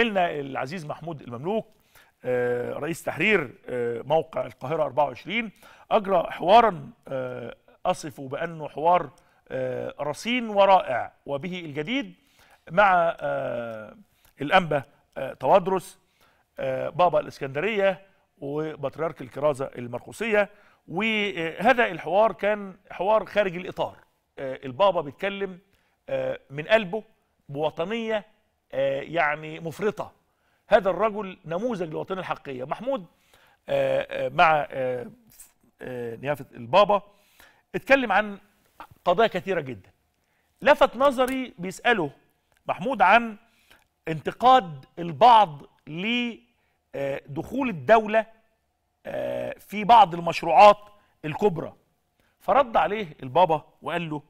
زميلنا العزيز محمود المملوك آه، رئيس تحرير آه، موقع القاهرة 24 أجرى حوارا آه، أصف بأنه حوار رصين ورائع وبه الجديد مع الأنبا توادرس بابا الإسكندرية وبطريرك الكرازة المرقوسيه وهذا الحوار كان حوار خارج الإطار البابا بيتكلم من قلبه بوطنية آه، يعني مفرطه هذا الرجل نموذج للوطنيه الحقيقيه محمود آه، آه، مع نيافه البابا اتكلم عن قضايا كثيره جدا لفت نظري بيساله محمود عن انتقاد البعض لدخول الدوله في بعض المشروعات الكبرى فرد عليه البابا وقال له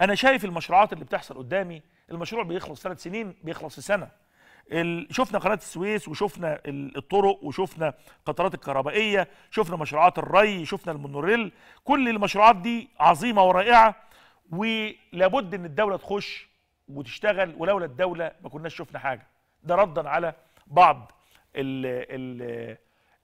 انا شايف المشروعات اللي بتحصل قدامي المشروع بيخلص ثلاث سنين بيخلص في سنه شفنا قناه السويس وشفنا الطرق وشفنا القطارات الكهربائيه شفنا مشروعات الري شفنا المونوريل كل المشروعات دي عظيمه ورائعه ولابد ان الدوله تخش وتشتغل ولولا الدوله ما كناش شفنا حاجه ده ردا على بعض ال ال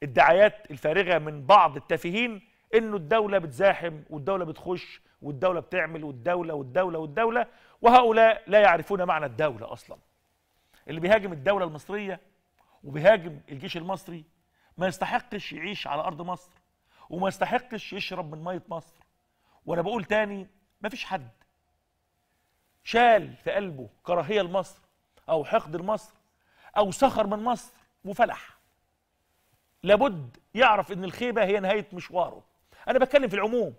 الدعايات الفارغه من بعض التافهين انه الدوله بتزاحم والدوله بتخش والدوله بتعمل والدوله والدوله والدوله وهؤلاء لا يعرفون معنى الدوله اصلا اللي بيهاجم الدوله المصريه وبيهاجم الجيش المصري ما يستحقش يعيش على ارض مصر وما يستحقش يشرب من ميه مصر وانا بقول تاني ما فيش حد شال في قلبه كراهيه لمصر او حقد لمصر او سخر من مصر وفلح لابد يعرف ان الخيبه هي نهايه مشواره انا بتكلم في العموم